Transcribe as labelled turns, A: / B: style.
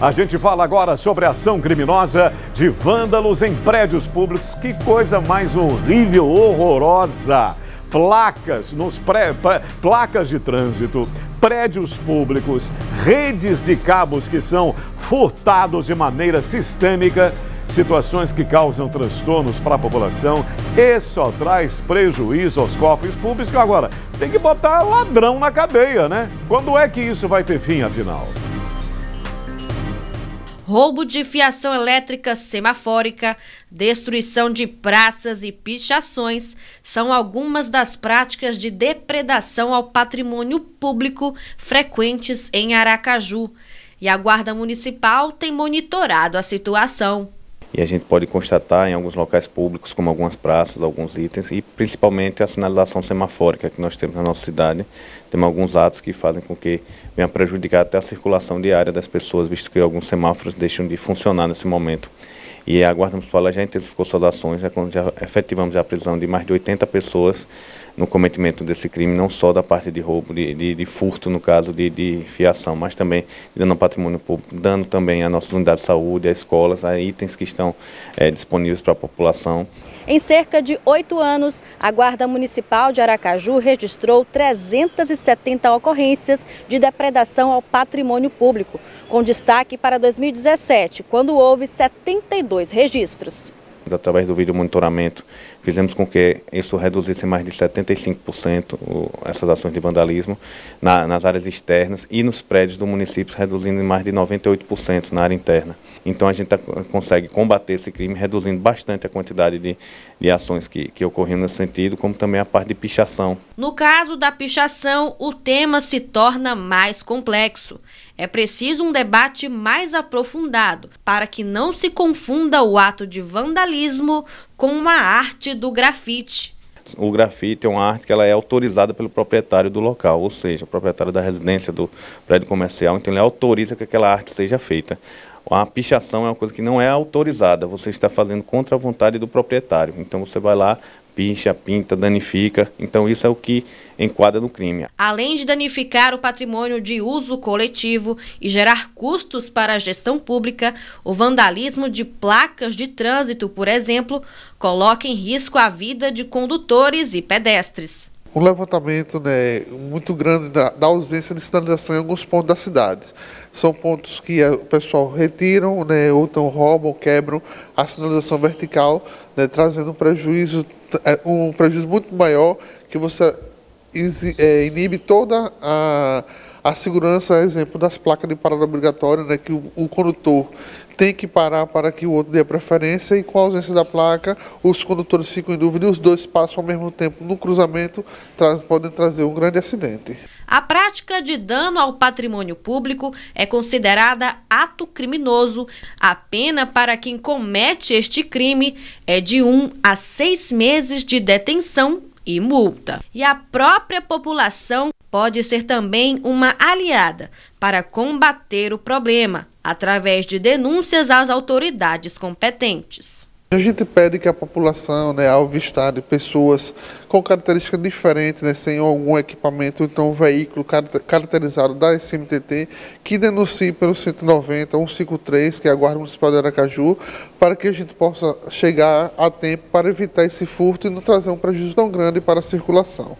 A: A gente fala agora sobre a ação criminosa de vândalos em prédios públicos. Que coisa mais horrível, horrorosa! Placas nos pré, placas de trânsito, prédios públicos, redes de cabos que são furtados de maneira sistêmica situações que causam transtornos para a população e só traz prejuízo aos cofres públicos. Agora, tem que botar ladrão na cadeia, né? Quando é que isso vai ter fim, afinal?
B: roubo de fiação elétrica semafórica, destruição de praças e pichações são algumas das práticas de depredação ao patrimônio público frequentes em Aracaju. E a Guarda Municipal tem monitorado a situação.
C: E a gente pode constatar em alguns locais públicos, como algumas praças, alguns itens, e principalmente a sinalização semafórica que nós temos na nossa cidade. Temos alguns atos que fazem com que venha prejudicar até a circulação diária das pessoas, visto que alguns semáforos deixam de funcionar nesse momento. E a Guarda Municipal já intensificou suas ações, já, né, já efetivamos a prisão de mais de 80 pessoas no cometimento desse crime, não só da parte de roubo, de, de, de furto, no caso de, de, fiação, mas também dando ao patrimônio público, dando também à nossa unidade de saúde, às escolas, a itens que estão é, disponíveis para a população.
B: Em cerca de oito anos, a Guarda Municipal de Aracaju registrou 370 ocorrências de depredação ao patrimônio público, com destaque para 2017, quando houve 72 registros
C: através do vídeo monitoramento, fizemos com que isso reduzisse mais de 75% essas ações de vandalismo na, nas áreas externas e nos prédios do município, reduzindo em mais de 98% na área interna. Então a gente tá, consegue combater esse crime, reduzindo bastante a quantidade de, de ações que, que ocorriam nesse sentido, como também a parte de pichação.
B: No caso da pichação, o tema se torna mais complexo. É preciso um debate mais aprofundado para que não se confunda o ato de vandalismo com uma arte do grafite.
C: O grafite é uma arte que ela é autorizada pelo proprietário do local, ou seja, o proprietário da residência do prédio comercial, então ele autoriza que aquela arte seja feita. A pichação é uma coisa que não é autorizada, você está fazendo contra a vontade do proprietário. Então você vai lá, picha, pinta, danifica. Então isso é o que enquadra no crime.
B: Além de danificar o patrimônio de uso coletivo e gerar custos para a gestão pública, o vandalismo de placas de trânsito, por exemplo, coloca em risco a vida de condutores e pedestres
D: um levantamento né, muito grande da, da, ausência de sinalização em alguns pontos das cidades. São pontos que eh, o pessoal retiram, né, ou então roubam, quebram a sinalização vertical, né, trazendo um prejuízo, eh, um prejuízo muito maior que você é, inibe toda a, a segurança, exemplo das placas de parada obrigatória, né, que o, o condutor tem que parar para que o outro dê a preferência e com a ausência da placa, os condutores ficam em dúvida e os dois passam ao mesmo tempo no cruzamento, traz, podem trazer um grande acidente.
B: A prática de dano ao patrimônio público é considerada ato criminoso. A pena para quem comete este crime é de um a seis meses de detenção e multa. E a própria população pode ser também uma aliada para combater o problema através de denúncias às autoridades competentes.
D: A gente pede que a população, né, ao avistar de pessoas com características diferentes, né, sem algum equipamento, então veículo caracterizado da SMTT, que denuncie pelo 190 153, que é a Guarda Municipal de Aracaju, para que a gente possa chegar a tempo para evitar esse furto e não trazer um prejuízo tão grande para a circulação.